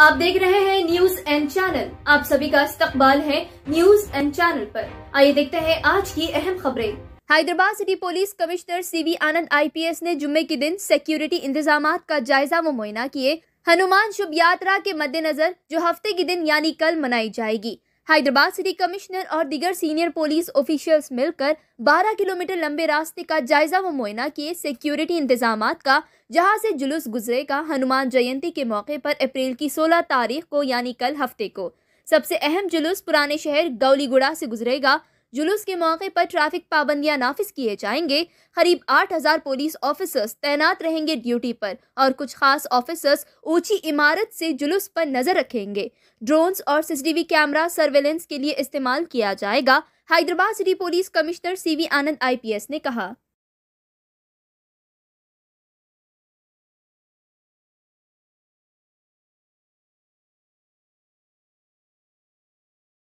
आप देख रहे हैं न्यूज एंड चैनल आप सभी का इस्तकबाल है न्यूज एंड चैनल पर आइए देखते हैं आज की अहम खबरें Hyderabad city police commissioner CV Anand IPS ने जुम्मे के दिन सिक्योरिटी इंतजाम का जायजा व मुआयना किए हनुमान शुभ यात्रा के मद्देनजर जो हफ्ते के दिन यानी कल मनाई जाएगी हैदराबाद सिटी कमिश्नर और दिगर सीनियर पुलिस ऑफिशियल्स मिलकर 12 किलोमीटर लंबे रास्ते का जायजा व मुआयना किए सिक्योरिटी इंतजाम का जहां से जुलूस गुजरेगा हनुमान जयंती के मौके पर अप्रैल की 16 तारीख को यानी कल हफ्ते को सबसे अहम जुलूस पुराने शहर गौलीगुड़ा से गुजरेगा जुलूस के मौके पर ट्रैफिक पाबंदियां नाफिज किए जाएंगे करीब 8000 पुलिस ऑफिसर्स तैनात रहेंगे ड्यूटी पर और कुछ खास ऑफिसर्स ऊंची इमारत से जुलूस पर नजर रखेंगे ड्रोन्स और सीसीटीवी कैमरा सर्वेलेंस के लिए इस्तेमाल किया जाएगा Hyderabad city police commissioner CV Anand IPS ने कहा